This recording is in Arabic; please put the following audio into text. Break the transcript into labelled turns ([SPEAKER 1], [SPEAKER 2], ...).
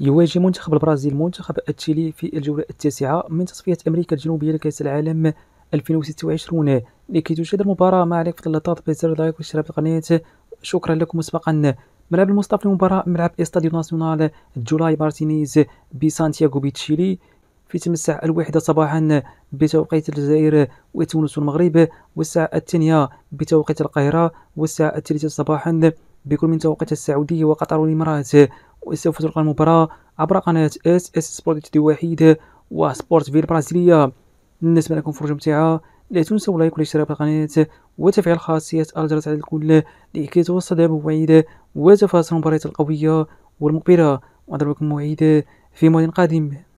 [SPEAKER 1] يواجه منتخب البرازيل منتخب التشيلي في الجولة التاسعة من تصفية أمريكا الجنوبية لكأس العالم 2026 لكي تشاهد المباراة مع عليك فضل اللطاف بزر لايك واشتراك القناة شكرا لكم مسبقا ملعب المصطفى للمباراة ملعب استاديو ناسيونال جولاي مارتينيز بسانتياغو بتشيلي في تم الساعة الواحدة صباحا بتوقيت الجزائر وتونس والمغرب والساعة الثانية بتوقيت القاهرة والساعة الثالثة صباحا بكل من توقيت السعودية وقطر والإمارات وسوف تلقى المباراة عبر قناة اس اس سبورت تي واحد وسبورت في البرازيلية بالنسبة لكم فرجة ممتعة لا تنسوا لايك والاشتراك القناة وتفعيل خاصية الجرس على الكل لكي توصل بمواعيد وتفاصيل المباريات القوية والمقبلة ونضربكم موعد في موعد قادم